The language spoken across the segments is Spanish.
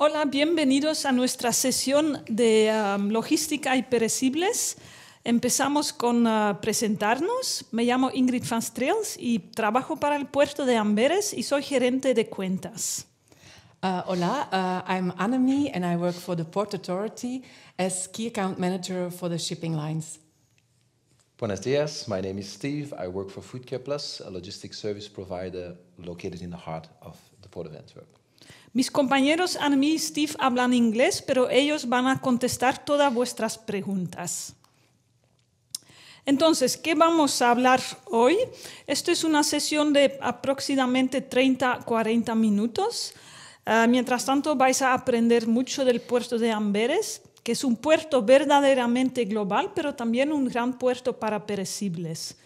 Hola, bienvenidos a nuestra sesión de um, logística y perecibles. Empezamos con uh, presentarnos. Me llamo Ingrid van Streels y trabajo para el puerto de Amberes y soy gerente de cuentas. Uh, hola, uh, I'm Anami and I work for the Port Authority as key account manager for the shipping lines. Buenos días, my name is Steve. I work for Foodcare Plus, a logistics service provider located in the heart of the Port of Antwerp. Mis compañeros a mí y Steve hablan inglés, pero ellos van a contestar todas vuestras preguntas. Entonces, ¿qué vamos a hablar hoy? Esto es una sesión de aproximadamente 30-40 minutos. Ah, mientras tanto, vais a aprender mucho del puerto de Amberes, que es un puerto verdaderamente global, pero también un gran puerto para perecibles.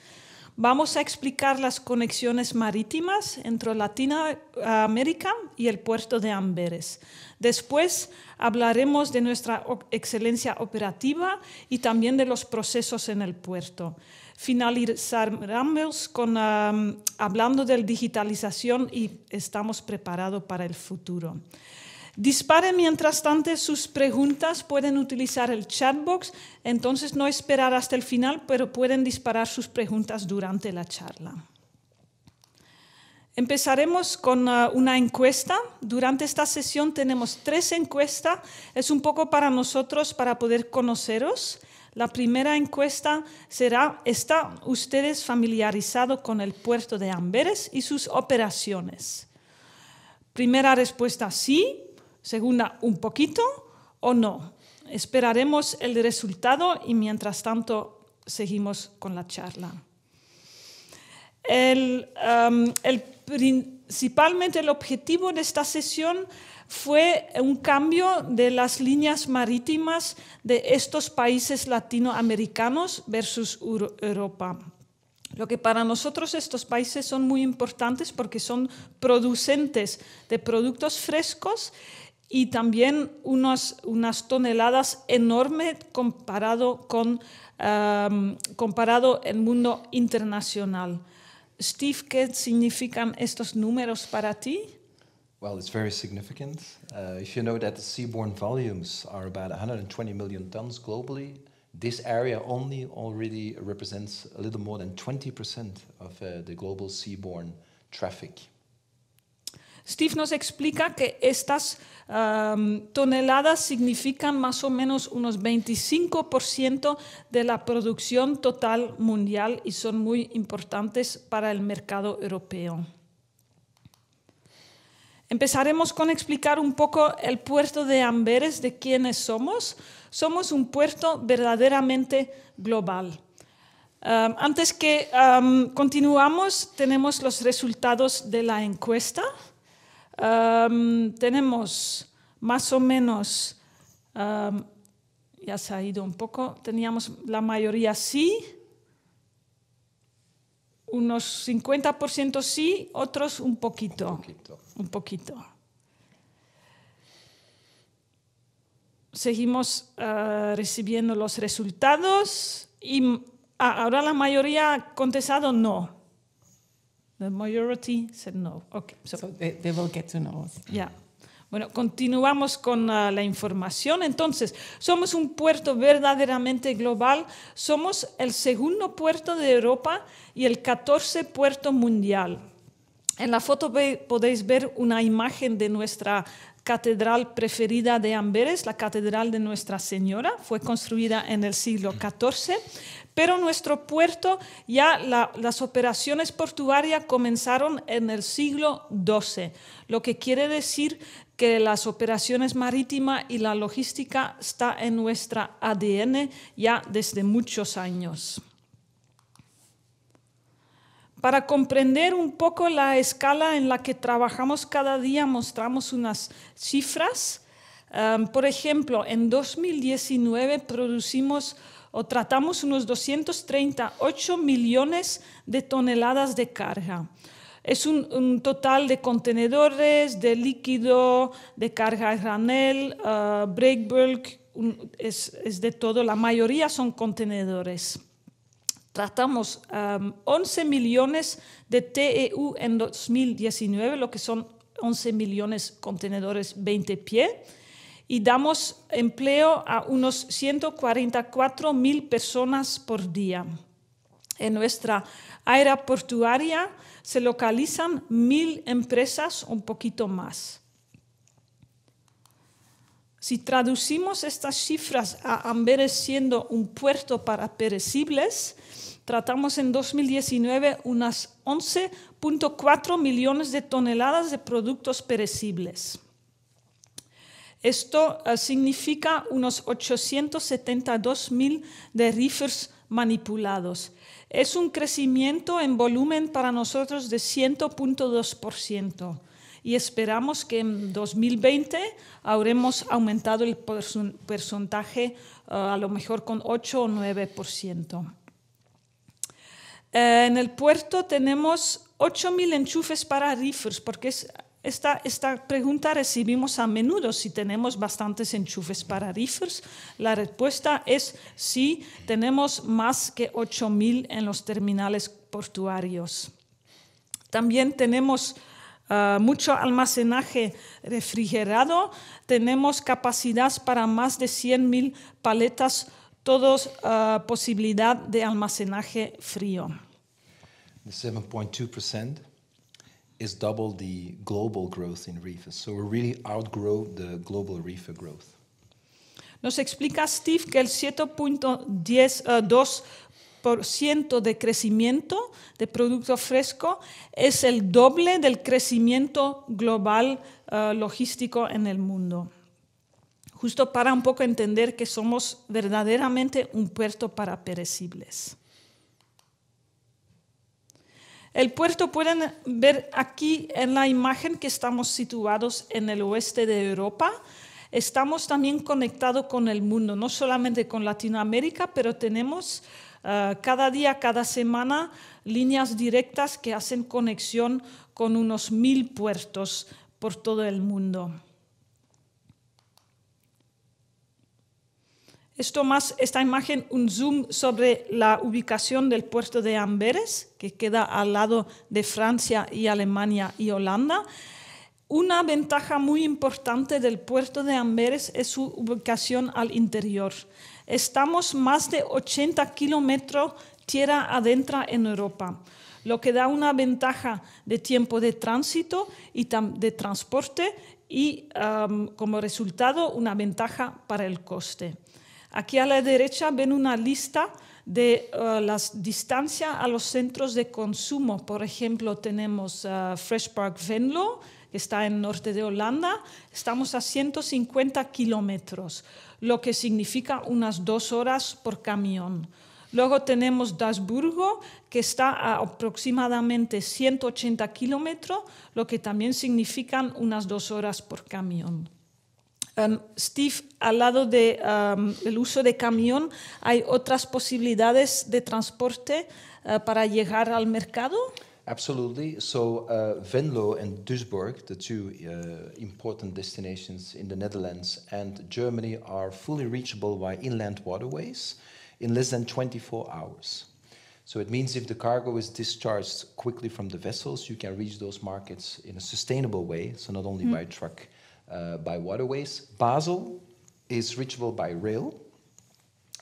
Vamos a explicar las conexiones marítimas entre Latinoamérica y el puerto de Amberes. Después hablaremos de nuestra excelencia operativa y también de los procesos en el puerto. Finalizaremos con, hablando de digitalización y estamos preparados para el futuro. Disparen mientras tanto sus preguntas, pueden utilizar el chatbox, entonces no esperar hasta el final, pero pueden disparar sus preguntas durante la charla. Empezaremos con uh, una encuesta. Durante esta sesión tenemos tres encuestas. Es un poco para nosotros para poder conoceros. La primera encuesta será, ¿está ustedes familiarizado con el puerto de Amberes y sus operaciones? Primera respuesta, sí. Segunda, un poquito o no. Esperaremos el resultado y mientras tanto seguimos con la charla. Um, el, principalmente el objetivo de esta sesión fue un cambio de las líneas marítimas de estos países latinoamericanos versus Europa. Lo que para nosotros estos países son muy importantes porque son producentes de productos frescos y también unas, toneladas enormes comparado con comparado el mundo internacional. Steve, ¿qué significan estos números para ti? Well, it's very significant. Uh, if you know that the seaborne volumes are about 120 million tons globally, this area only already represents a little more than 20% of uh, the global seaborne traffic. Steve nos explica que estas toneladas significan más o menos unos 25% de la producción total mundial y son muy importantes para el mercado europeo. Empezaremos con explicar un poco el puerto de Amberes, de quiénes somos. Somos un puerto verdaderamente global. antes que continuamos, tenemos los resultados de la encuesta tenemos más o menos, ya se ha ido un poco, teníamos la mayoría sí, unos 50% sí, otros un poquito. Un poquito. Seguimos ah, recibiendo los resultados y ahora la mayoría ha contestado no. The majority said no. Okay, so, they, Bueno, continuamos con ah, la información. Entonces, somos un puerto verdaderamente global. Somos el segundo puerto de Europa y el 14 puerto mundial. En la foto podéis ver una imagen de nuestra catedral preferida de Amberes, la Catedral de Nuestra Señora, fue construida en el siglo XIV, pero nuestro puerto ya las operaciones portuarias comenzaron en el siglo XII, lo que quiere decir que las operaciones marítimas y la logística está en nuestra ADN ya desde muchos años para comprender un poco la escala en la que trabajamos cada día, mostramos unas cifras. por ejemplo, en 2019 producimos o tratamos unos 238 millones de toneladas de carga. Es un, total de contenedores, de líquido, de carga a granel, ah, break bulk, es de todo. La mayoría son contenedores. Tratamos 11 millones de TEU en 2019, lo que son 11 millones de contenedores 20 pies, y damos empleo a unos 144 mil personas por día. En nuestra área portuaria se localizan mil empresas, un poquito más. Si traducimos estas cifras a Amberes siendo un puerto para perecibles, tratamos en 2019 unas 11.4 millones de toneladas de productos perecibles. Esto ah, significa unos 872 mil de reefers manipulados. Es un crecimiento en volumen para nosotros de 100.2% y esperamos que en 2020 habremos aumentado el porcentaje ah, a lo mejor con 8 o 9%. Eh, en el puerto tenemos 8.000 enchufes para reefers, porque esta, pregunta recibimos a menudo si tenemos bastantes enchufes para reefers. La respuesta es sí, tenemos más que 8.000 en los terminales portuarios. También tenemos eh, mucho almacenaje refrigerado, tenemos capacidad para más de 100.000 paletas todos uh, posibilidad de almacenaje frío. The 7.2% is double the global growth in reefers. So we really outgrow the global reefer growth. Nos explica Steve que el 7.2% uh, ah, de crecimiento de producto fresco es el doble del crecimiento global ah, logístico en el mundo justo para un poco entender que somos verdaderamente un puerto para perecibles. El puerto pueden ver aquí en la imagen que estamos situados en el oeste de Europa. Estamos también conectados con el mundo, no solamente con Latinoamérica, pero tenemos ah, cada día, cada semana, líneas directas que hacen conexión con unos mil puertos por todo el mundo. Esto más, esta imagen, un zoom sobre la ubicación del puerto de Amberes, que queda al lado de Francia y Alemania y Holanda. Una ventaja muy importante del puerto de Amberes es su ubicación al interior. Estamos más de 80 kilómetros tierra adentro en Europa, lo que da una ventaja de tiempo de tránsito y de transporte y um, como resultado una ventaja para el coste. Aquí a la derecha ven una lista de eh, las distancias a los centros de consumo. Por ejemplo, tenemos eh, Fresh Park Venlo, que está en el norte de Holanda. Estamos a 150 kilómetros, lo que significa unas dos horas por camión. Luego tenemos Dasburgo, que está a aproximadamente 180 kilómetros, lo que también significan unas dos horas por camión. Um, Steve, al lado del de, um, el uso de camión, ¿hay otras posibilidades de transporte uh, para llegar al mercado? Absolutely. So uh, Venlo and Duisburg, the two uh, important destinations in the Netherlands and Germany, are fully reachable by inland waterways in less than 24 hours. So it means if the cargo is discharged quickly from the vessels, you can reach those markets in a sustainable way. So not only mm. by truck, uh, by waterways. Basel is reachable by rail.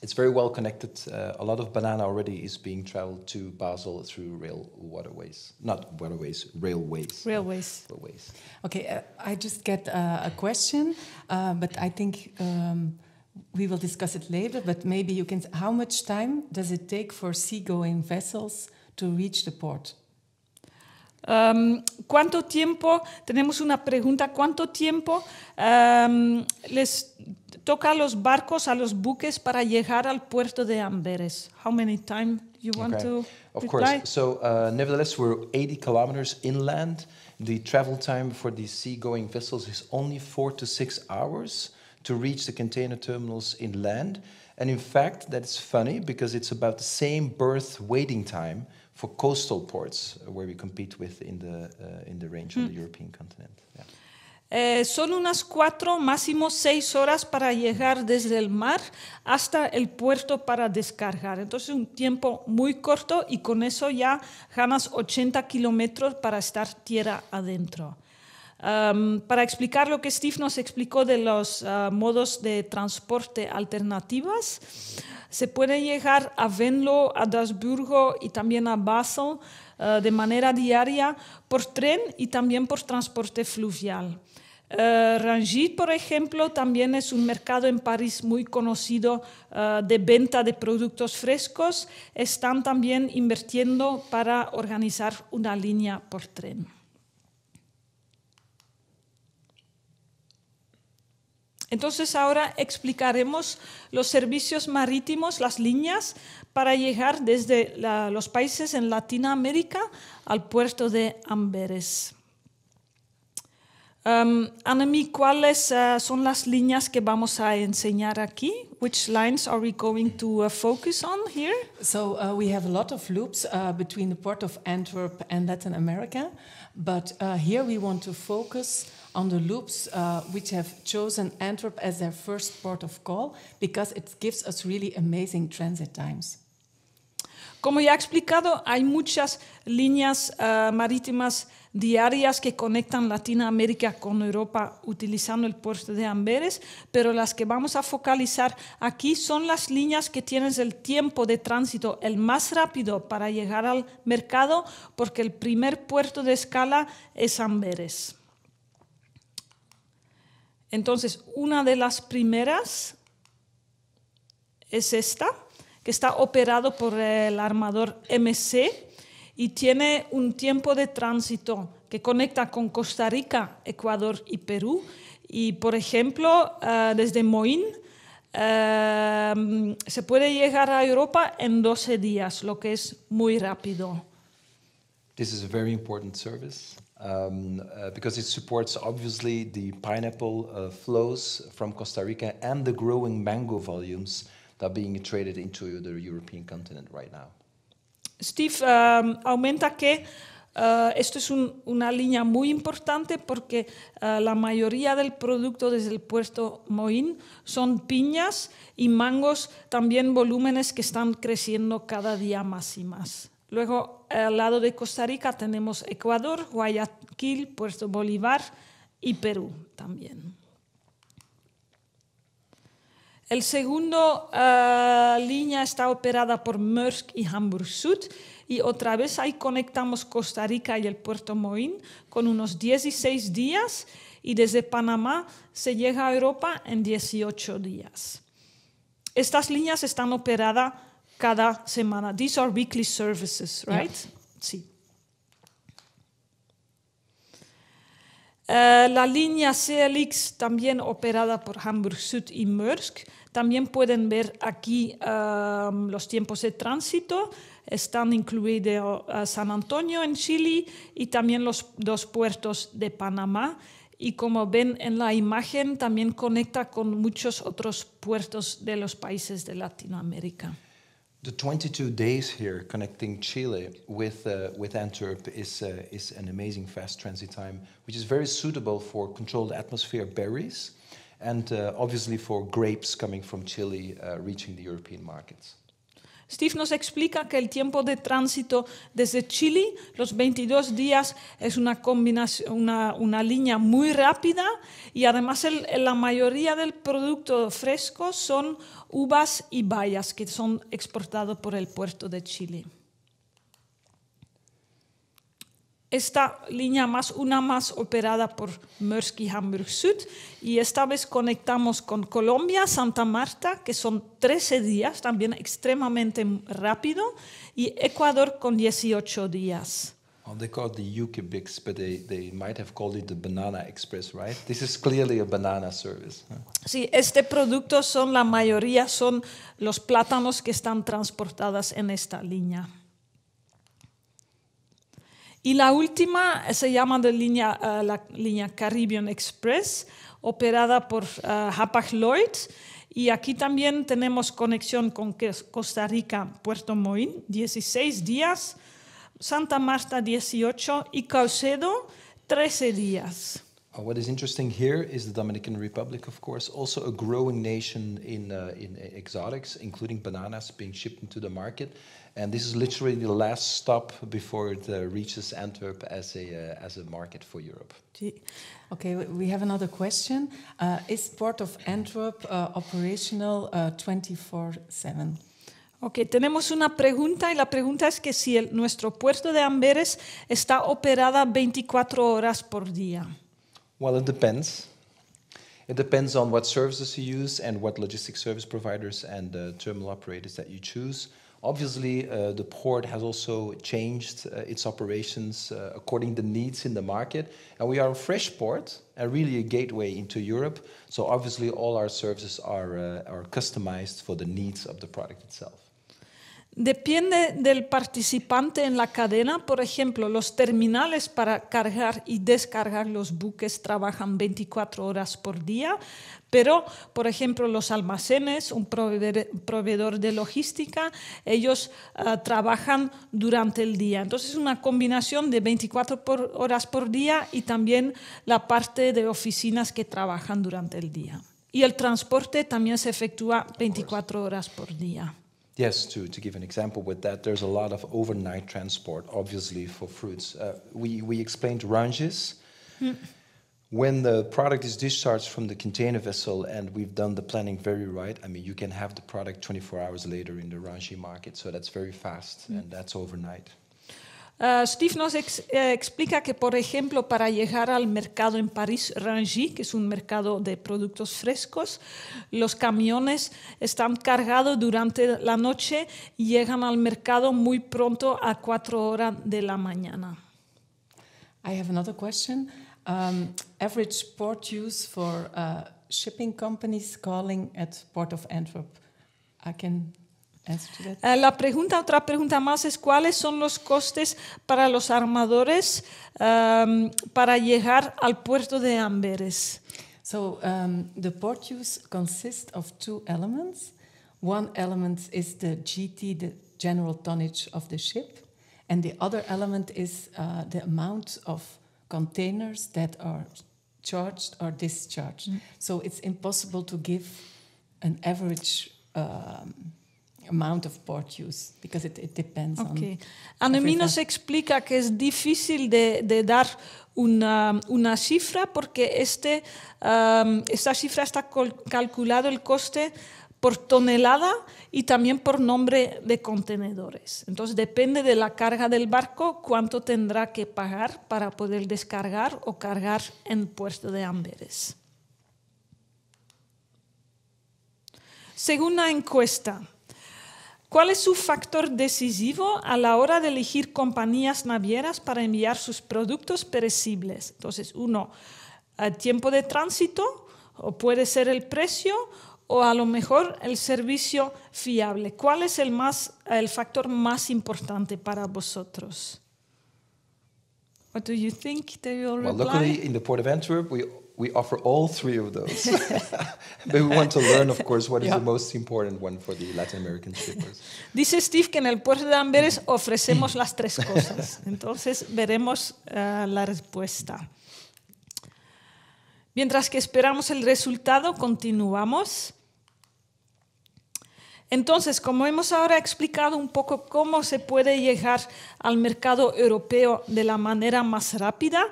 It's very well connected. Uh, a lot of banana already is being traveled to Basel through rail waterways, not waterways, railways. Railways. Uh, railways. Okay, uh, I just get uh, a question, uh, but I think. Um, we will discuss it later, but maybe you can. How much time does it take for seagoing vessels to reach the port? Um, ¿Cuánto tiempo? Tenemos una pregunta. ¿Cuánto tiempo um, les toca a los barcos, a los buques para llegar al puerto de Amberes? How many time you want okay. to? Of reply? course. So, uh, nevertheless, we're 80 kilometers inland. The travel time for these sea-going vessels is only four to six hours to reach the container terminals inland. And in fact, that's funny because it's about the same berth waiting time for coastal ports uh, where we compete with in the, in son unas cuatro, máximo seis horas para llegar desde el mar hasta el puerto para descargar. Entonces, un tiempo muy corto y con eso ya ganas 80 kilómetros para estar tierra adentro para explicar lo que Steve nos explicó de los ah, modos de transporte alternativas, se puede llegar a Venlo, a Duisburgo y también a Basel ah, de manera diaria por tren y también por transporte fluvial. Ah, Rangit, por ejemplo, también es un mercado en París muy conocido de venta de productos frescos. Están también invirtiendo para organizar una línea por tren. Entonces ahora explicaremos los servicios marítimos, las líneas, para llegar desde los países en Latinoamérica al puerto de Amberes. Um, ¿cuáles uh, son las líneas que vamos a enseñar aquí? Which lines are we going to uh, focus on here? So uh, we have a lot of loops between the port of Antwerp and Latin America, but here we want to focus on the loops uh, which have Antwerp as their first port of call because it gives us really amazing transit times. Como ya he explicado, hay muchas líneas uh, marítimas diarias que conectan Latinoamérica con Europa utilizando el puerto de Amberes, pero las que vamos a focalizar aquí son las líneas que tienen el tiempo de tránsito el más rápido para llegar al mercado, porque el primer puerto de escala es Amberes. Entonces, una de las primeras es esta, que está operado por el armador MC y tiene un tiempo de tránsito que conecta con Costa Rica, Ecuador y Perú. Y, por ejemplo, eh, desde Moín eh, se puede llegar a Europa en 12 días, lo que es muy rápido. This a very important service porque um, uh, because it supports obviously the pineapple uh, from Costa Rica and the growing mango volumes that are being traded into the European continent right Steve, um, aumenta que uh, esto es una línea muy importante porque uh, la mayoría del producto desde el puerto Moín son piñas y mangos, también volúmenes que están creciendo cada día más y más. Luego, al lado de Costa Rica tenemos Ecuador, Guayaquil, Puerto Bolívar y Perú también. El segundo ah, línea está operada por Maersk y Hamburg Sud y otra vez ahí conectamos Costa Rica y el puerto Moín con unos 16 días y desde Panamá se llega a Europa en 18 días. Estas líneas están operadas cada semana. These are weekly services, right? Sí. Eh, la línea CLX, también operada por Hamburg Sud y Maersk, también pueden ver aquí um, los tiempos de tránsito. Están incluidos eh, San Antonio en Chile y también los dos puertos de Panamá. Y como ven en la imagen, también conecta con muchos otros puertos de los países de Latinoamérica. The 22 days here connecting Chile with, uh, with Antwerp is, uh, is an amazing fast transit time, which is very suitable for controlled atmosphere berries and uh, obviously for grapes coming from Chile uh, reaching the European markets. Steve nos explica que el tiempo de tránsito desde Chile, los 22 días, es una, combinación, una, línea muy rápida y además la mayoría del producto fresco son uvas y bayas que son exportados por el puerto de Chile. esta línea más, una más operada por Mersky Hamburg Sud. Y esta vez conectamos con Colombia, Santa Marta, que son 13 días, también extremadamente rápido, y Ecuador con 18 días. they call it the but they, might have called it the Banana Express, right? This is clearly a banana service. Sí, este producto son la mayoría son los plátanos que están transportadas en esta línea. Y la última se llama eh, la línea Caribbean Express, operada por eh, Hapag Lloyd. Y aquí también tenemos conexión con Costa Rica, Puerto Moín, 16 días, Santa Marta, 18 y Caucedo, 13 días. Uh, what is interesting here is the Dominican Republic, of course, also a growing nation in, uh, in exotics, including bananas being shipped into the market. And this is literally the last stop before it uh, reaches Antwerp as a, uh, as a market for Europe. Okay, we have another question. Uh, is Port of Antwerp uh, operational 24-7? Uh, ok, tenemos una pregunta y la pregunta es que si el, nuestro puerto de Amberes está operada 24 horas por día. Well, it depends. It depends on what services you use and what logistic service providers and uh, terminal operators that you choose. Obviously, uh, the port has also changed uh, its operations uh, according to the needs in the market. And we are a fresh port and really a gateway into Europe. So obviously, all our services are, are customized for the needs of the product itself. Depende del participante en la cadena. Por ejemplo, los terminales para cargar y descargar los buques trabajan 24 horas por día, pero, por ejemplo, los almacenes, un proveedor, de logística, ellos ah, trabajan durante el día. Entonces, es una combinación de 24 horas por día y también la parte de oficinas que trabajan durante el día. Y el transporte también se efectúa 24 horas por día. Yes, to, to give an example with that, there's a lot of overnight transport, obviously, for fruits. Uh, we, we explained ranges. Mm. When the product is discharged from the container vessel and we've done the planning very right, I mean, you can have the product 24 hours later in the rangi market, so that's very fast mm. and that's overnight. Ah, Steve nos eh, explica que, por ejemplo, para llegar al mercado en París Rangy, que es un mercado de productos frescos, los camiones están cargados durante la noche y llegan al mercado muy pronto a 4 horas de la mañana. I have another question. Um, average port use for uh, shipping companies calling at Port of Antwerp. Eh, la pregunta, otra pregunta más es cuáles son los costes para los armadores um, para llegar al puerto de Amberes. So um, the port use consists of two elements. One element is the GT, the general tonnage of the ship, and the other element is uh, the amount of containers that are charged or discharged. Mm. So it's impossible to give an average. Um, amount of port use because it, it depends okay. se explica que es difícil de, de dar una, una, cifra porque este, esta cifra está calculado el coste por tonelada y también por nombre de contenedores. Entonces depende de la carga del barco cuánto tendrá que pagar para poder descargar o cargar en puerto de Amberes. Según la encuesta, ¿Cuál es su factor decisivo a la hora de elegir compañías navieras para enviar sus productos perecibles? Entonces, uno, el eh, tiempo de tránsito, o puede ser el precio, o a lo mejor el servicio fiable. ¿Cuál es el, más, el factor más importante para vosotros? What port Antwerp, we offer all three of those. but we want to learn, of course, what is the most important one for the Latin American shippers. Dice Steve que en el puerto de Amberes ofrecemos las tres cosas. Entonces veremos eh, la respuesta. Mientras que esperamos el resultado, continuamos. Entonces, como hemos ahora explicado un poco cómo se puede llegar al mercado europeo de la manera más rápida,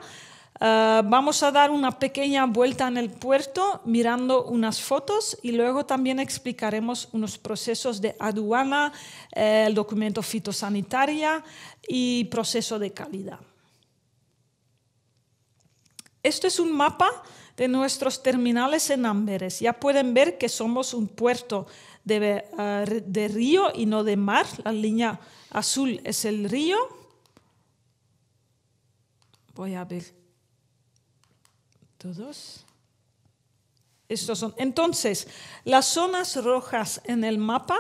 Ah, vamos a dar una pequeña vuelta en el puerto mirando unas fotos y luego también explicaremos unos procesos de aduana, eh, el documento fitosanitario y proceso de calidad. Esto es un mapa de nuestros terminales en Amberes. Ya pueden ver que somos un puerto de ah, río y no de mar. La línea azul es el río. Voy a ver todos. Entonces, las zonas rojas en el mapa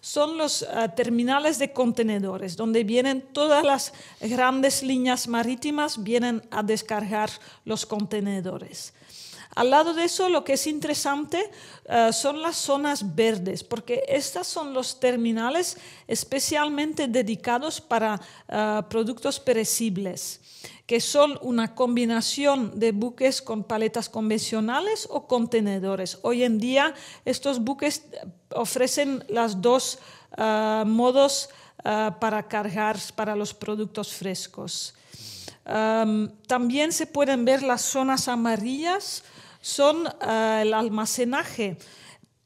son los eh, terminales de contenedores, donde vienen todas las grandes líneas marítimas, vienen a descargar los contenedores. Al lado de eso, lo que es interesante eh, son las zonas verdes, porque estas son los terminales especialmente dedicados para eh, productos perecibles que son una combinación de buques con paletas convencionales o contenedores. Hoy en día estos buques eh, ofrecen los dos ah, modos ah, para cargar para los productos frescos. también se pueden ver las zonas amarillas, son ah, el almacenaje.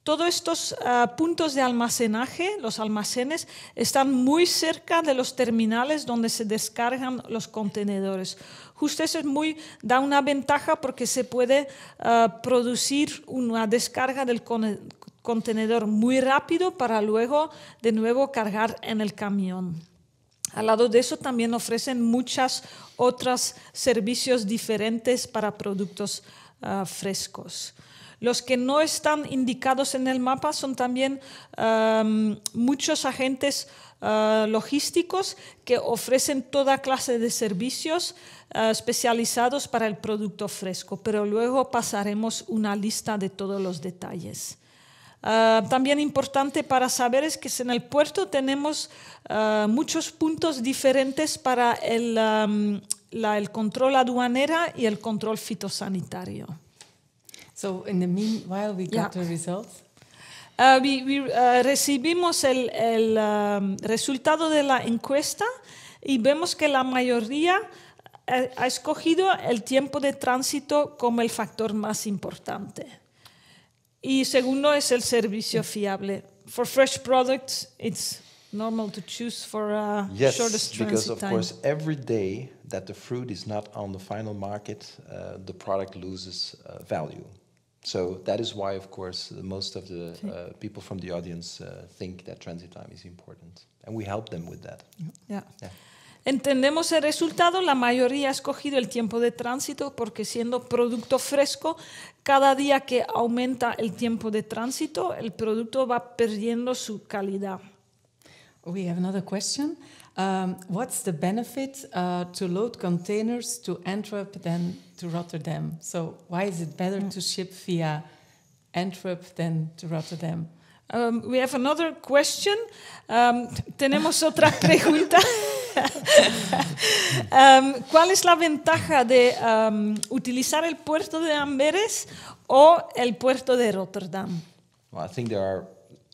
Todos estos ah, puntos de almacenaje, los almacenes, están muy cerca de los terminales donde se descargan los contenedores. Justo eso da una ventaja porque se puede ah, producir una descarga del contenedor muy rápido para luego de nuevo cargar en el camión. Al lado de eso también ofrecen muchos otros servicios diferentes para productos ah, frescos. Los que no están indicados en el mapa son también muchos agentes ah, logísticos que ofrecen toda clase de servicios ah, especializados para el producto fresco, pero luego pasaremos una lista de todos los detalles. Ah, también importante para saber es que en el puerto tenemos muchos puntos diferentes para el, control aduanero y el control fitosanitario. So in the meanwhile we got the results. Uh, we, we, uh, recibimos el, el um, resultado de la encuesta y vemos que la mayoría eh, ha escogido el tiempo de tránsito como el factor más importante. Y segundo es el servicio fiable. For fresh products, it's normal to choose for a shortest transit because of time. course every day that the fruit is not on the final market, uh, the product loses value. So that is why, of course, most of the sí. uh, people from the audience uh, think that transit time is important, and we help them with that. Entendemos el resultado, la mayoría ha escogido el tiempo de tránsito porque siendo producto fresco, cada día que aumenta el tiempo de tránsito, el producto va perdiendo su calidad. We have another question. Um, what's the benefit uh, to load containers to Antwerp than to Rotterdam? So why is it better hmm. to ship via Antwerp than to Rotterdam? Um, we have another question. Um, tenemos otra pregunta. um, ¿Cuál es la ventaja de um, utilizar el puerto de Amberes o el puerto de Rotterdam? Well, I think there are.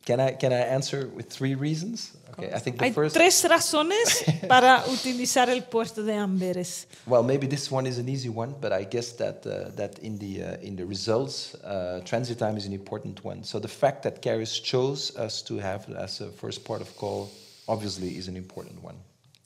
Can I can I answer with three reasons? Okay, I think the Hay first... tres razones para utilizar el puerto de Amberes. Well, maybe this one is an easy one, but I guess that uh, that in the uh, in the results, uh, transit time is an important one. So the fact that carriers chose us to have as a first port of call, obviously, is an important one.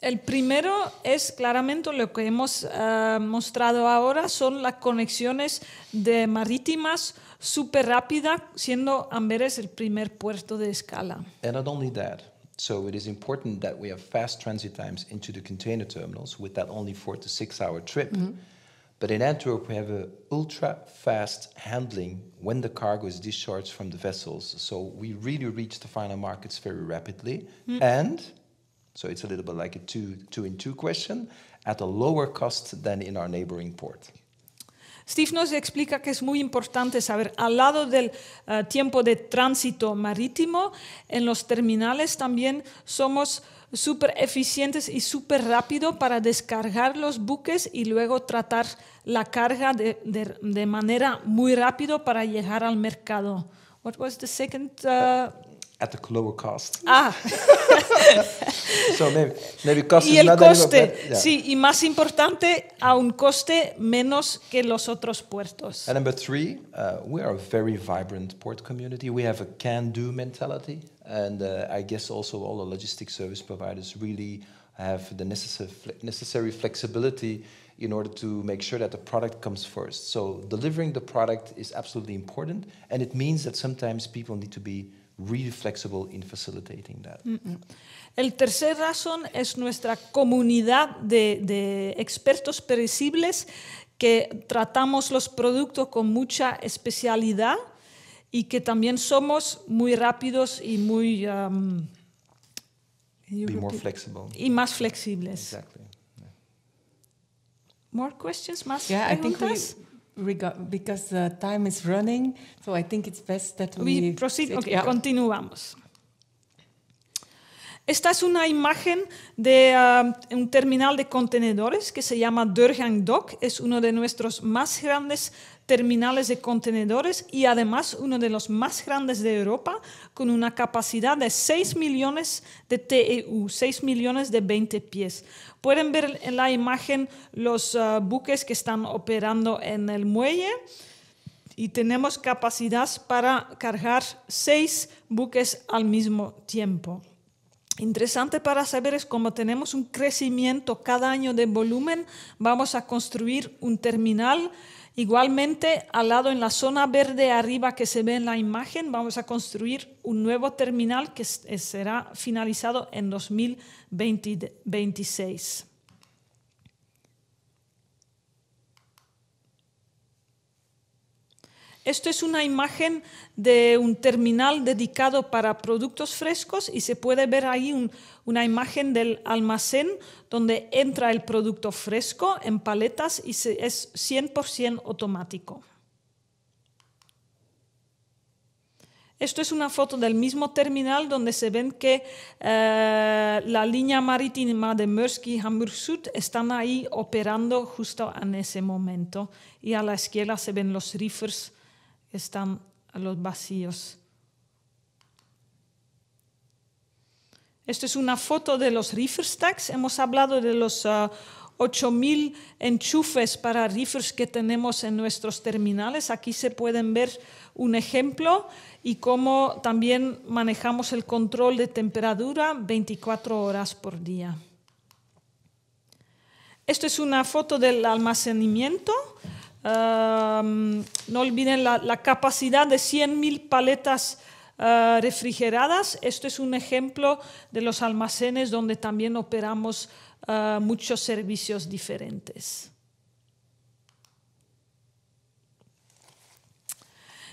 El primero es claramente lo que hemos uh, mostrado ahora, son las conexiones de marítimas súper rápida, siendo Amberes el primer puerto de escala. And not only that, So it is important that we have fast transit times into the container terminals with that only four to six hour trip. Mm -hmm. But in Antwerp, we have an ultra fast handling when the cargo is discharged from the vessels. So we really reach the final markets very rapidly. Mm. And so it's a little bit like a two, two in two question at a lower cost than in our neighboring port. Steve nos explica que es muy importante saber, al lado del eh, tiempo de tránsito marítimo, en los terminales también somos súper eficientes y súper rápido para descargar los buques y luego tratar la carga de, manera muy rápido para llegar al mercado. What was the second uh, at the lower cost. Ah. so maybe, maybe cost y el is coste, yeah. sí, y más importante, a un coste menos que los otros puertos. And number three, uh, we are a very vibrant port community. We have a can-do mentality, and uh, I guess also all the logistics service providers really have the necessary necessary flexibility in order to make sure that the product comes first. So delivering the product is absolutely important, and it means that sometimes people need to be flexible mm, mm. El tercer razón es nuestra comunidad de, expertos perecibles que tratamos los productos con mucha especialidad y que también somos muy rápidos y muy um, y más flexibles. Exactly. More questions, más preguntas because the time is running, so I think it's best that we, we proceed. Okay, Continuamos. Esta es una imagen de um, un terminal de contenedores que se llama Durgang Dock. Es uno de nuestros más grandes terminales de contenedores y además uno de los más grandes de Europa, con una capacidad de 6 millones de TEU, 6 millones de 20 pies. Pueden ver en la imagen los ah, buques que están operando en el muelle y tenemos capacidad para cargar 6 buques al mismo tiempo. Interesante para saber es cómo tenemos un crecimiento cada año de volumen, vamos a construir un terminal Igualmente, al lado en la zona verde arriba que se ve en la imagen, vamos a construir un nuevo terminal que será finalizado en 2026. Esto es una imagen de un terminal dedicado para productos frescos y se puede ver ahí una imagen del almacén donde entra el producto fresco en paletas y es 100% automático. Esto es una foto del mismo terminal donde se ven que eh, la línea marítima de Mersky y Hamburg Sud están ahí operando justo en ese momento. Y a la izquierda se ven los reefers están los vacíos. Esta es una foto de los stacks. Hemos hablado de los 8.000 ah, enchufes para reefers que tenemos en nuestros terminales. Aquí se pueden ver un ejemplo y cómo también manejamos el control de temperatura 24 horas por día. Esta es una foto del almacenamiento no olviden la, capacidad de 100.000 paletas ah, refrigeradas. Esto es un ejemplo de los almacenes donde también operamos ah, muchos servicios diferentes.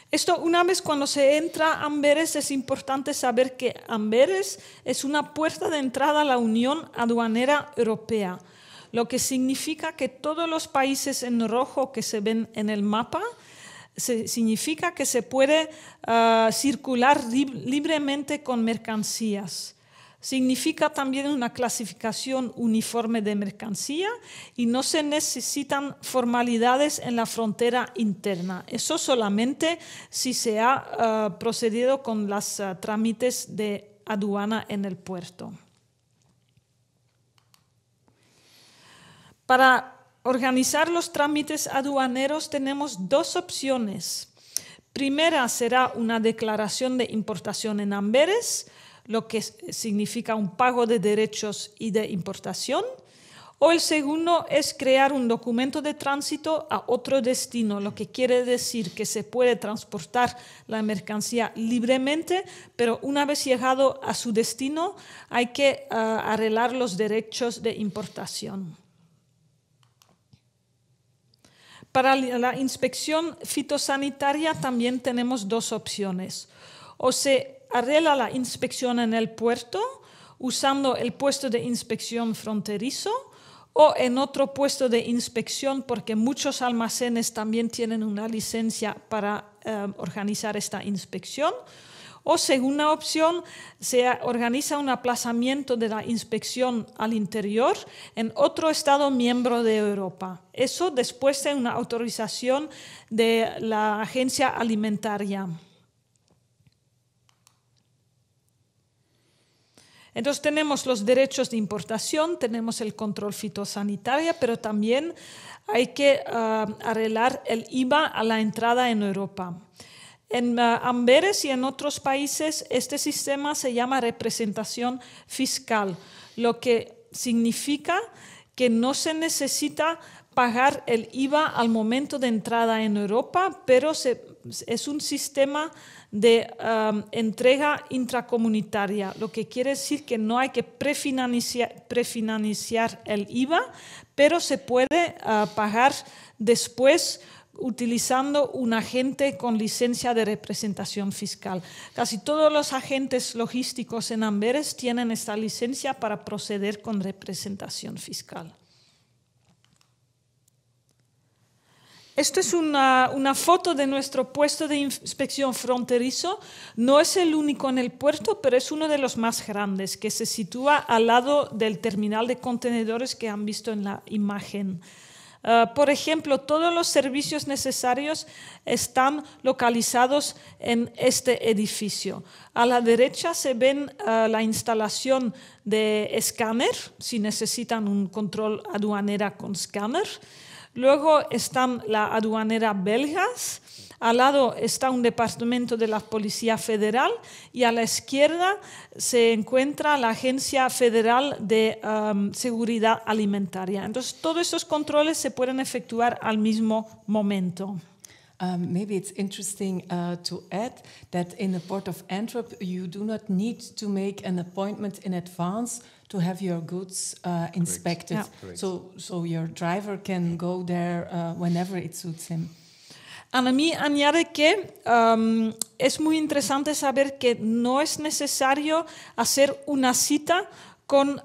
Esto, una vez cuando se entra a Amberes, es importante saber que Amberes es una puerta de entrada a la Unión Aduanera Europea lo que significa que todos los países en rojo que se ven en el mapa significa que se puede ah, circular libremente con mercancías. Significa también una clasificación uniforme de mercancía y no se necesitan formalidades en la frontera interna. Eso solamente si se ha ah, procedido con los ah, trámites de aduana en el puerto. Para organizar los trámites aduaneros tenemos dos opciones. Primera será una declaración de importación en Amberes, lo que significa un pago de derechos y de importación. O el segundo es crear un documento de tránsito a otro destino, lo que quiere decir que se puede transportar la mercancía libremente, pero una vez llegado a su destino hay que ah, arreglar los derechos de importación. Para la inspección fitosanitaria también tenemos dos opciones. O se arregla la inspección en el puerto usando el puesto de inspección fronterizo o en otro puesto de inspección porque muchos almacenes también tienen una licencia para eh, organizar esta inspección o segunda opción, se organiza un aplazamiento de la inspección al interior en otro Estado miembro de Europa. Eso después de una autorización de la Agencia Alimentaria. Entonces tenemos los derechos de importación, tenemos el control fitosanitario, pero también hay que ah, arreglar el IVA a la entrada en Europa. En eh, Amberes y en otros países este sistema se llama representación fiscal, lo que significa que no se necesita pagar el IVA al momento de entrada en Europa, pero es un sistema de um, entrega intracomunitaria, lo que quiere decir que no hay que prefinanciar, el IVA, pero se puede uh, pagar después utilizando un agente con licencia de representación fiscal. Casi todos los agentes logísticos en Amberes tienen esta licencia para proceder con representación fiscal. Esta es una, una, foto de nuestro puesto de inspección fronterizo. No es el único en el puerto, pero es uno de los más grandes, que se sitúa al lado del terminal de contenedores que han visto en la imagen. Ah, por ejemplo, todos los servicios necesarios están localizados en este edificio. A la derecha se ven ah, la instalación de escáner, si necesitan un control aduanera con escáner. Luego están la aduanera belgas al lado está un departamento de la Policía Federal y a la izquierda se encuentra la Agencia Federal de um, Seguridad Alimentaria. Entonces, todos esos controles se pueden efectuar al mismo momento. Um, maybe it's interesting uh, to add that in the port of Antwerp, you do not need to make an appointment in advance to have your goods uh, inspected. So, so your driver can go there uh, whenever it suits him. A mí añade que es muy interesante saber que no es necesario hacer una cita con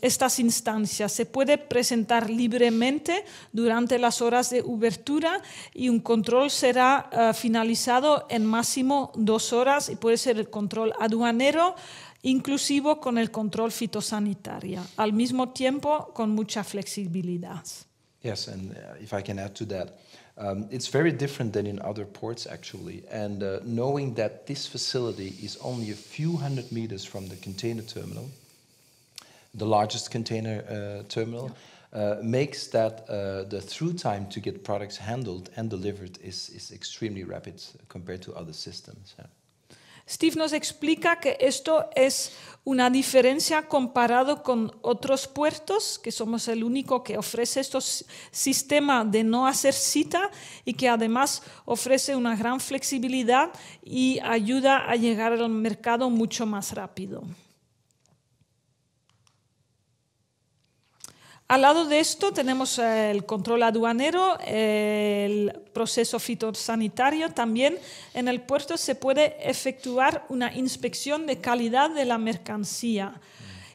estas instancias. Se puede presentar libremente durante las horas de ubertura y un control será eh, finalizado en máximo dos horas y puede ser el control aduanero inclusivo con el control fitosanitario, al mismo tiempo con mucha flexibilidad. Yes, and uh, if I can add to that. Um, it's very different than in other ports, actually. And uh, knowing that this facility is only a few hundred meters from the container terminal, the largest container uh, terminal, yeah. uh, makes that uh, the through time to get products handled and delivered is, is extremely rapid uh, compared to other systems. Yeah. Steve nos explica que esto es una diferencia comparado con otros puertos, que somos el único que ofrece este sistema de no hacer cita y que además ofrece una gran flexibilidad y ayuda a llegar al mercado mucho más rápido. Al lado de esto tenemos eh, el control aduanero, el proceso fitosanitario. También en el puerto se puede efectuar una inspección de calidad de la mercancía.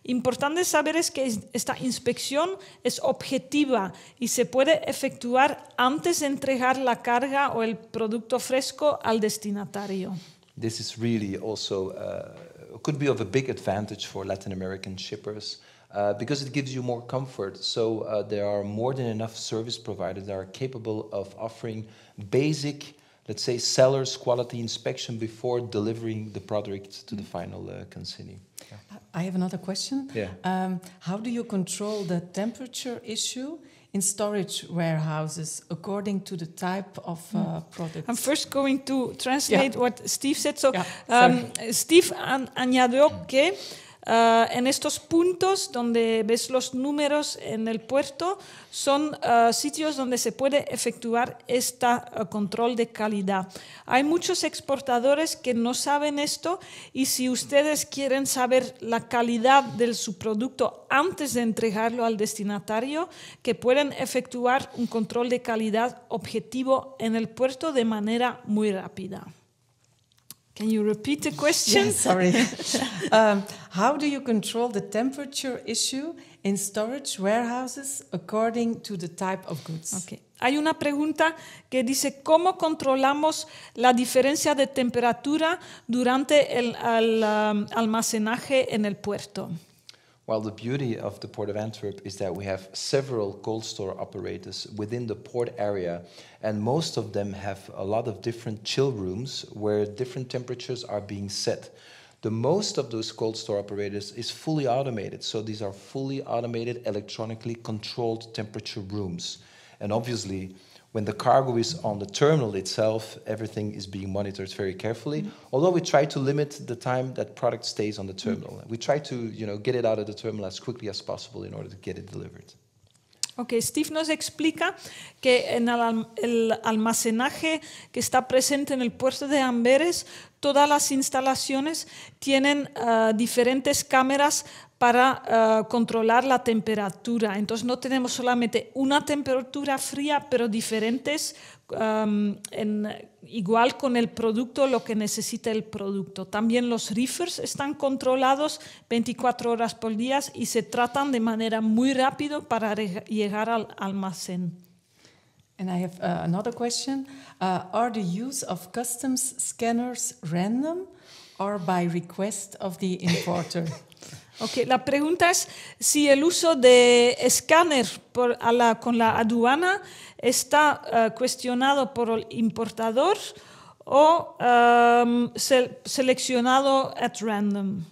Importante saber es que esta inspección es objetiva y se puede efectuar antes de entregar la carga o el producto fresco al destinatario. This is really also uh, could be of a big advantage for Latin American shippers. uh, because it gives you more comfort. So uh, there are more than enough service providers that are capable of offering basic, let's say, seller's quality inspection before delivering the product to the mm. final uh, consignee. Yeah. I have another question. Yeah. Um, how do you control the temperature issue? in storage warehouses according to the type of uh, hmm. product. I'm first going to translate yeah. what Steve said. So, yeah, um, Steve Anyadoke Ah, en estos puntos donde ves los números en el puerto son ah, sitios donde se puede efectuar este control de calidad. Hay muchos exportadores que no saben esto y si ustedes quieren saber la calidad de su producto antes de entregarlo al destinatario, que pueden efectuar un control de calidad objetivo en el puerto de manera muy rápida. Can you repeat the question? sorry. um, how do you control the temperature issue in storage warehouses according to the type of goods? Okay. Hay una pregunta que dice, ¿cómo controlamos la diferencia de temperatura durante el um, almacenaje en el puerto? While the beauty of the Port of Antwerp is that we have several cold store operators within the port area, and most of them have a lot of different chill rooms where different temperatures are being set. The most of those cold store operators is fully automated, so these are fully automated, electronically controlled temperature rooms. And obviously, when the cargo is on the terminal itself, everything is being monitored very carefully. Mm -hmm. Although we try to limit the time that product stays on the terminal, mm -hmm. we try to you know get it out of the terminal as quickly as possible in order to get it delivered. Ok, Steve nos explica que en el almacenaje que está presente en el puerto de Amberes, todas las instalaciones tienen uh, diferentes cámaras para eh, controlar la temperatura. Entonces no tenemos solamente una temperatura fría, pero diferentes, em, en, igual con el producto, lo que necesita el producto. También los reefers están controlados 24 horas por día y se tratan de manera muy rápida para llegar al almacén. And I have uh, another question. Uh, are the use of customs scanners random or by request of the importer? La pregunta es si el uso de escáner por, la, con la aduana está eh, cuestionado por el importador o em, seleccionado at random.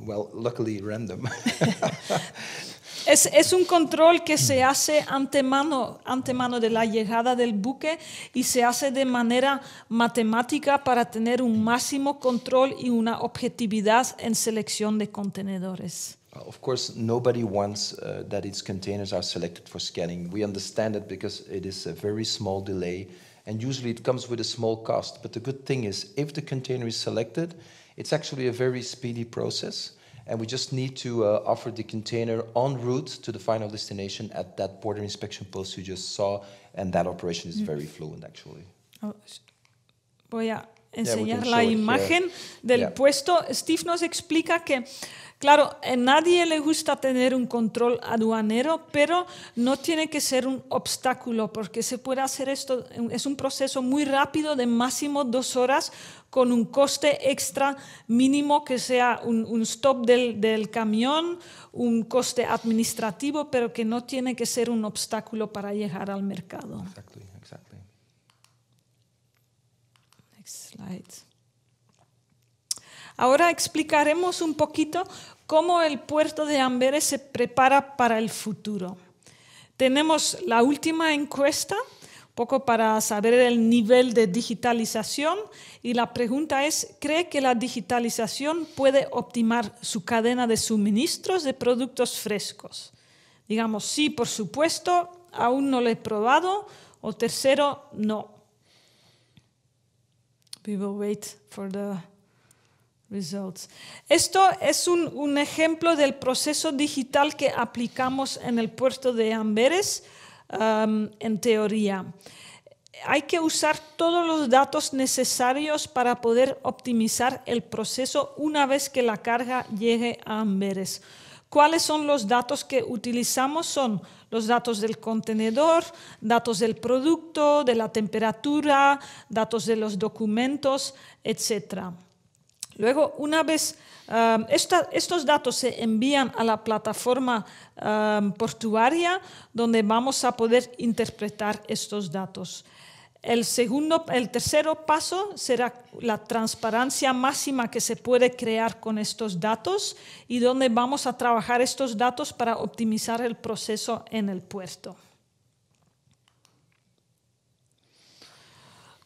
Well, luckily random. Es, un control que se hace antemano, antemano de la llegada del buque y se hace de manera matemática para tener un máximo control y una objetividad en selección de contenedores. Uh, of course, nobody wants uh, that its containers are selected for scanning. We understand it because it is a very small delay and usually it comes with a small cost. But the good thing is, if the container is selected, it's actually a very speedy process and we just need to uh, offer the container en route to the final destination at that border inspection post you just saw, and that operation is mm. very fluent actually. Oh, voy a enseñar la imagen del puesto. Steve nos explica que Claro, a nadie le gusta tener un control aduanero, pero no tiene que ser un obstáculo, porque se puede hacer esto, es un proceso muy rápido de máximo dos horas con un coste extra mínimo que sea un, stop del, camión, un coste administrativo, pero que no tiene que ser un obstáculo para llegar al mercado. exacto Ahora explicaremos un poquito cómo el puerto de Amberes se prepara para el futuro. Tenemos la última encuesta poco para saber el nivel de digitalización y la pregunta es, ¿cree que la digitalización puede optimar su cadena de suministros de productos frescos? Digamos, sí, por supuesto, aún no lo he probado, o tercero, no. We will wait for the results. Esto es un, un ejemplo del proceso digital que aplicamos en el puerto de Amberes en teoría. Hay que usar todos los datos necesarios para poder optimizar el proceso una vez que la carga llegue a Amberes. ¿Cuáles son los datos que utilizamos? Son los datos del contenedor, datos del producto, de la temperatura, datos de los documentos, etcétera. Luego, una vez ah, estos datos se envían a la plataforma ah, portuaria, donde vamos a poder interpretar estos datos. El, segundo, el tercero paso será la transparencia máxima que se puede crear con estos datos y donde vamos a trabajar estos datos para optimizar el proceso en el puerto.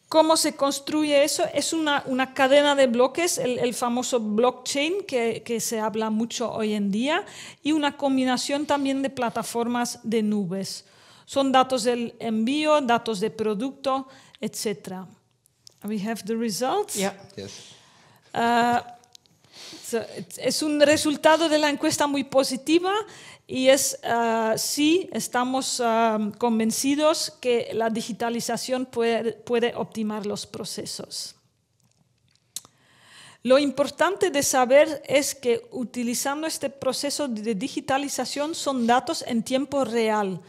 ¿Cómo se construye eso? Es una, una cadena de bloques, el, famoso blockchain que, que, se habla mucho hoy en día, y una combinación también de plataformas de nubes. Son datos del envío, datos de producto, etc. We have the results. Yeah. Yes. Ah, es un resultado de la encuesta muy positiva y es ah, sí, estamos ah, convencidos que la digitalización puede, puede optimar los procesos. Lo importante de saber es que utilizando este proceso de digitalización son datos en tiempo real,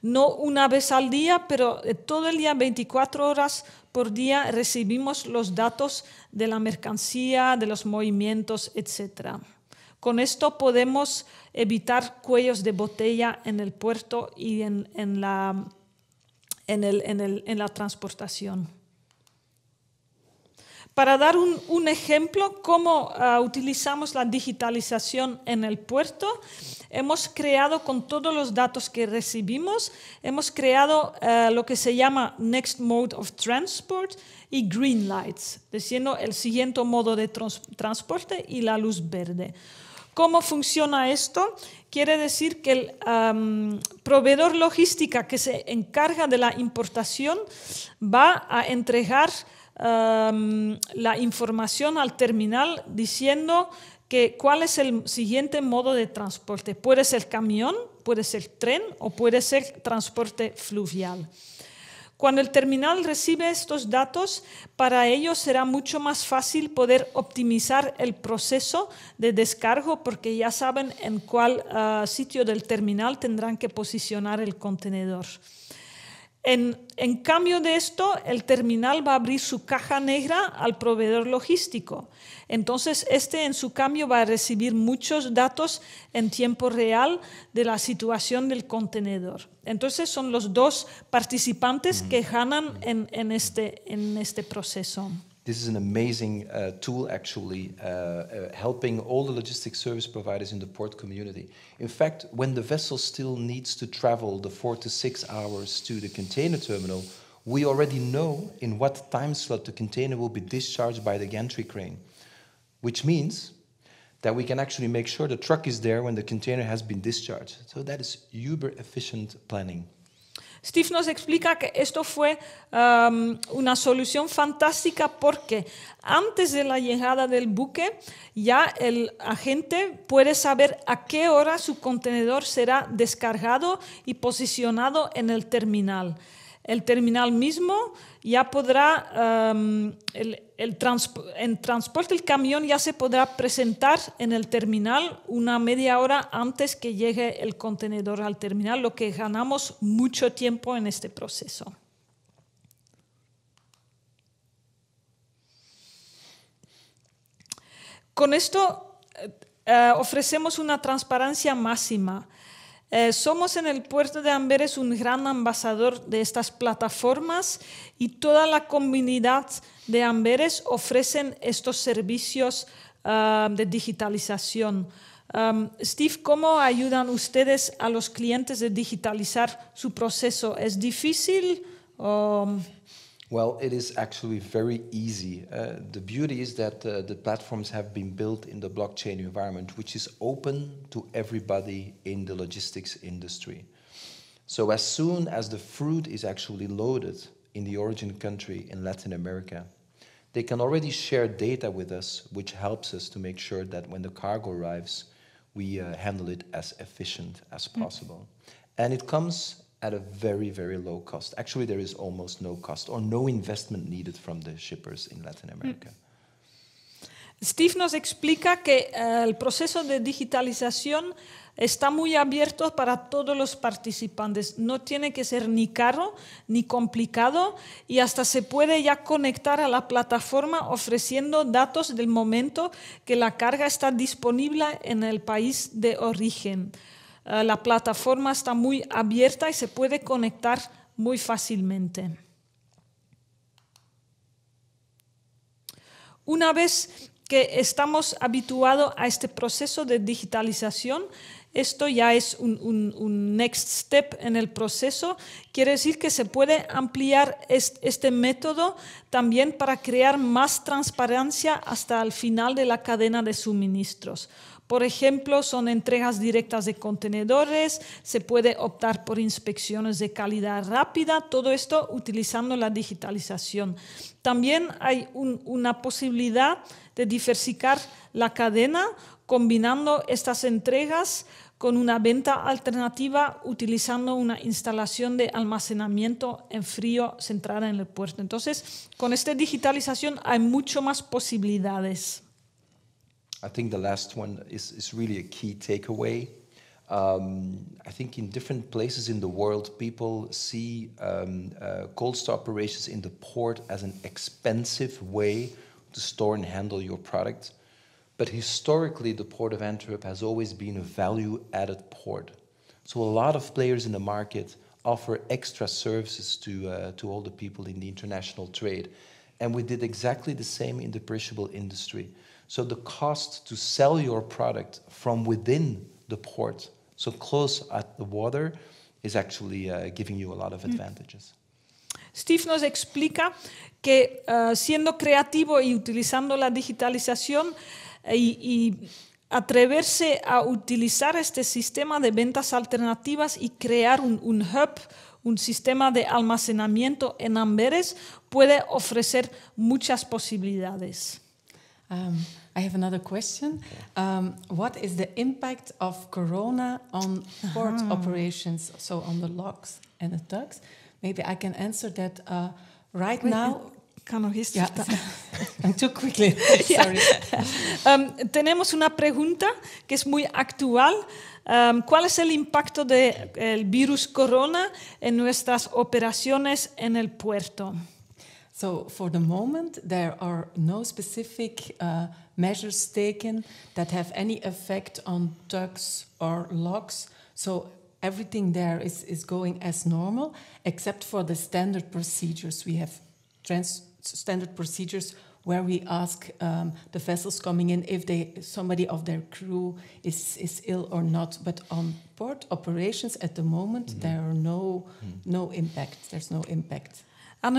no una vez al día, pero eh, todo el día, 24 horas por día, recibimos los datos de la mercancía, de los movimientos, etcétera. Con esto podemos evitar cuellos de botella en el puerto y en, en, la, en, la, transportación. Para dar un, ejemplo, cómo ah, utilizamos la digitalización en el puerto, hemos creado con todos los datos que recibimos, hemos creado ah, lo que se llama Next Mode of Transport y Green Lights, diciendo el siguiente modo de transporte y la luz verde. ¿Cómo funciona esto? Quiere decir que el proveedor logística que se encarga de la importación va a entregar la información al terminal diciendo que cuál es el siguiente modo de transporte. Puede ser camión, puede ser tren o puede ser transporte fluvial. Cuando el terminal recibe estos datos, para ellos será mucho más fácil poder optimizar el proceso de descargo porque ya saben en cuál ah, sitio del terminal tendrán que posicionar el contenedor. En, cambio de esto, el terminal va a abrir su caja negra al proveedor logístico. Entonces, este en su cambio va a recibir muchos datos en tiempo real de la situación del contenedor. Entonces, son los dos participantes que ganan en este, este proceso. This is an amazing uh, tool, actually, uh, uh, helping all the logistics service providers in the port community. In fact, when the vessel still needs to travel the four to six hours to the container terminal, we already know in what time slot the container will be discharged by the gantry crane, which means that we can actually make sure the truck is there when the container has been discharged. So that is uber efficient planning. Steve nos explica que esto fue um, una solución fantástica porque antes de la llegada del buque ya el agente puede saber a qué hora su contenedor será descargado y posicionado en el terminal el terminal mismo ya podrá, em, el, en transporte el camión ya se podrá presentar en el terminal una media hora antes que llegue el contenedor al terminal, lo que ganamos mucho tiempo en este proceso. Con esto eh, eh, ofrecemos una transparencia máxima. Eh, somos en el puerto de Amberes un gran ambasador de estas plataformas y toda la comunidad de Amberes ofrecen estos servicios ah, de digitalización. Steve, ¿cómo ayudan ustedes a los clientes de digitalizar su proceso? ¿Es difícil? Well, it is actually very easy. Uh, the beauty is that uh, the platforms have been built in the blockchain environment, which is open to everybody in the logistics industry. So, as soon as the fruit is actually loaded in the origin country in Latin America, they can already share data with us, which helps us to make sure that when the cargo arrives, we uh, handle it as efficient as hmm. possible. Mm. And it comes a very, very low cost. Actually, there is almost no cost or no investment needed from shippers in Latin mm. Steve nos explica que eh, el proceso de digitalización está muy abierto para todos los participantes. No tiene que ser ni caro ni complicado y hasta se puede ya conectar a la plataforma ofreciendo datos del momento que la carga está disponible en el país de origen. Eh, la plataforma está muy abierta y se puede conectar muy fácilmente. Una vez que estamos habituados a este proceso de digitalización, esto ya es un, un, next step en el proceso. Quiere decir que se puede ampliar este método también para crear más transparencia hasta el final de la cadena de suministros. Por ejemplo, son entregas directas de contenedores, se puede optar por inspecciones de calidad rápida, todo esto utilizando la digitalización. También hay una posibilidad de diversificar la cadena combinando estas entregas con una venta alternativa utilizando una instalación de almacenamiento en frío centrada en el puerto. Entonces, con esta digitalización hay mucho más posibilidades. I think the last one is, is really a key takeaway. Um, I think in different places in the world, people see um, uh, cold store operations in the port as an expensive way to store and handle your product. But historically, the port of Antwerp has always been a value added port. So, a lot of players in the market offer extra services to, uh, to all the people in the international trade. And we did exactly the same in the perishable industry. So the cost to sell your product from within the port, so close at the water, is actually uh, giving you a lot of mm. advantages. Steve nos explica que uh, siendo creativo y utilizando la digitalización eh, y, atreverse a utilizar este sistema de ventas alternativas y crear un, hub, un sistema de almacenamiento en Amberes, puede ofrecer muchas posibilidades. Um, I have another question. Um, what is the impact of Corona on port uh ah. -huh. operations, so on the locks and the tugs? Maybe I can answer that uh, right Wait, now. Kan nog eens yeah. I'm too quickly. Sorry. um, tenemos una pregunta que es muy actual. Um, ¿Cuál es el impacto del de virus corona en nuestras operaciones en el puerto? So for the moment, there are no specific uh, measures taken that have any effect on tugs or locks. So everything there is, is going as normal, except for the standard procedures. We have trans standard procedures where we ask um, the vessels coming in if they somebody of their crew is, is ill or not. But on port operations at the moment, mm -hmm. there are no mm. no impact. There's no impact.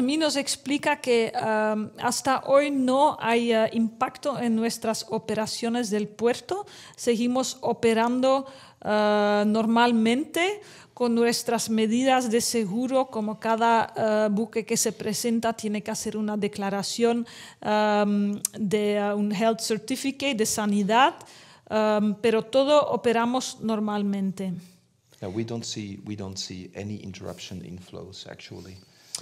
mí nos explica que um, hasta hoy no hay uh, impacto en nuestras operaciones del puerto. Seguimos operando uh, normalmente con nuestras medidas de seguro, como cada uh, buque que se presenta tiene que hacer una declaración um, de un health certificate de sanidad, um, pero todo operamos normalmente.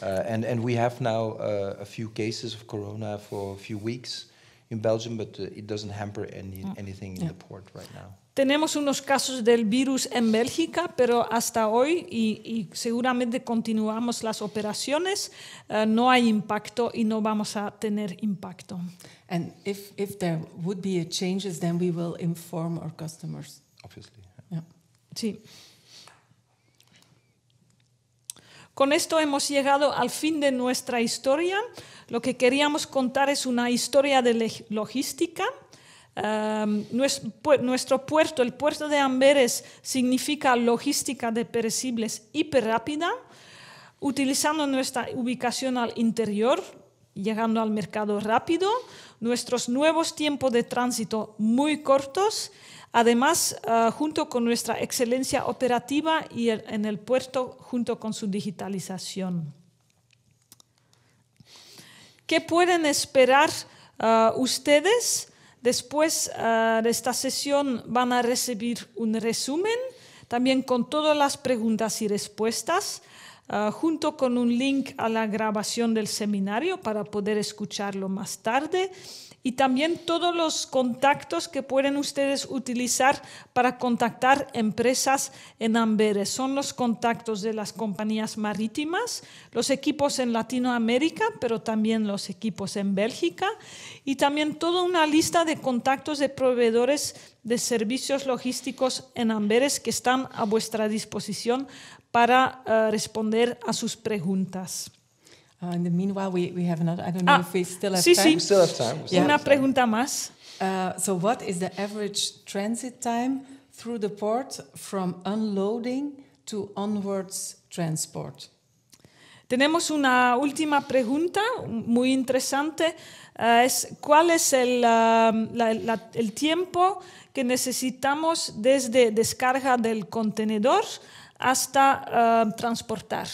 Uh, and, and we have now uh, a few cases of corona for a few weeks in Belgium, but uh, it doesn't hamper any, mm. anything yeah. in the port right now. Tenemos unos casos del virus en Bélgica, pero hasta hoy, y, y seguramente continuamos las operaciones, uh, no hay impacto y no vamos a tener impacto. And if, if there would be a changes, then we will inform our customers. Obviously. Yeah. Yeah. Sí. Con esto hemos llegado al fin de nuestra historia. Lo que queríamos contar es una historia de logística. nuestro puerto, el puerto de Amberes, significa logística de perecibles hiperrápida, utilizando nuestra ubicación al interior, llegando al mercado rápido, nuestros nuevos tiempos de tránsito muy cortos Además, ah, junto con nuestra excelencia operativa y en el puerto, junto con su digitalización. ¿Qué pueden esperar ah, ustedes? Después ah, de esta sesión van a recibir un resumen, también con todas las preguntas y respuestas, junto con un link a la grabación del seminario para poder escucharlo más tarde y también todos los contactos que pueden ustedes utilizar para contactar empresas en Amberes. Son los contactos de las compañías marítimas, los equipos en Latinoamérica, pero también los equipos en Bélgica y también toda una lista de contactos de proveedores de servicios logísticos en Amberes que están a vuestra disposición para eh, responder a sus preguntas. Uh, in the meanwhile, we, we have another. I don't know ah, if we still have sí, time. Sí, we still have time. Una pregunta más. Uh, so, what is the average transit time through the port from unloading to onwards transport? Tenemos una última pregunta muy interesante. Uh, es, ¿Cuál es el, uh, la, la, el, tiempo que necesitamos desde descarga del contenedor hasta uh, transportar?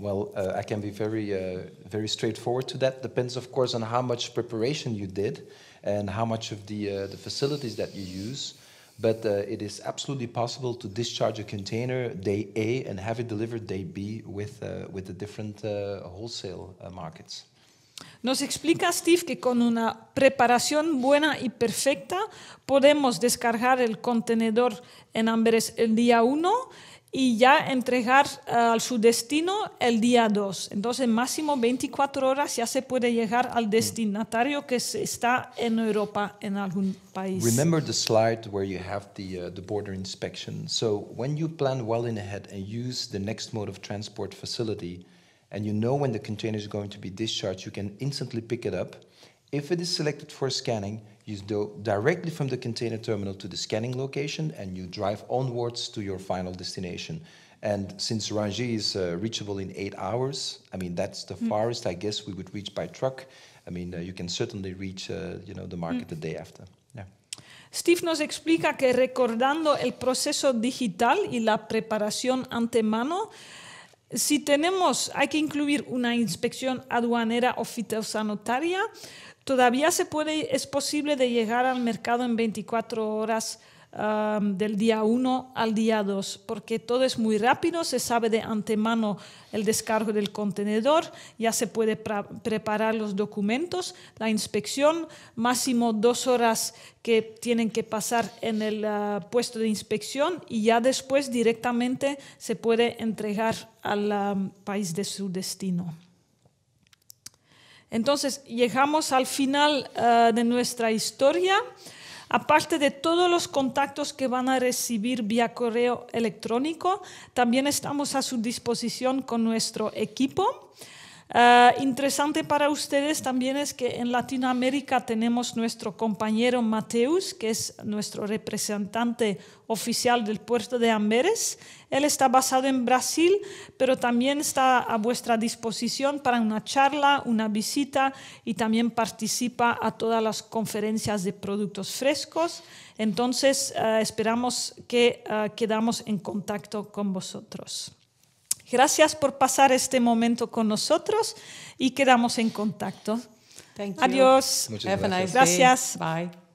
Well, uh, I can be very, uh, very straightforward to that. Depends, of course, on how much preparation you did and how much of the, uh, the facilities that you use. But uh, it is absolutely possible to discharge a container day A and have it delivered day B with, uh, with the different uh, wholesale markets. Nos explica Steve que con una preparación buena y perfecta podemos descargar el contenedor en Amberes el día 1 y ya entregar eh, a su destino el día 2. Entonces, máximo 24 horas ya se puede llegar al destinatario que está en Europa, en algún país. Remember the slide where you have the, uh, the border inspection. So, when you plan well in ahead and use the next mode of transport facility, and you know when the container is going to be discharged, you can instantly pick it up if it is selected for scanning, you go directly from the container terminal to the scanning location and you drive onwards to your final destination. And since Ranji is uh, reachable in eight hours, I mean, that's the mm. farthest I guess we would reach by truck. I mean, uh, you can certainly reach, uh, you know, the market mm. the day after. Yeah. Steve nos explica que recordando el proceso digital y la preparación antemano, Si tenemos, hay que incluir una inspección aduanera o fitosanitaria, todavía se puede, es posible de llegar al mercado en 24 horas del día 1 al día 2, porque todo es muy rápido, se sabe de antemano el descargo del contenedor, ya se puede preparar los documentos, la inspección, máximo dos horas que tienen que pasar en el ah, puesto de inspección y ya después directamente se puede entregar al ah, país de su destino. Entonces, llegamos al final ah, de nuestra historia. Aparte de todos los contactos que van a recibir vía correo electrónico, también estamos a su disposición con nuestro equipo. Ah, interesante para ustedes también es que en Latinoamérica tenemos nuestro compañero Mateus, que es nuestro representante oficial del puerto de Amberes. Él está basado en Brasil, pero también está a vuestra disposición para una charla, una visita y también participa a todas las conferencias de productos frescos. Entonces, ah, esperamos que ah, quedamos en contacto con vosotros. Gracias por pasar este momento con nosotros y quedamos en contacto. Adiós. Muchas gracias. gracias. Bye.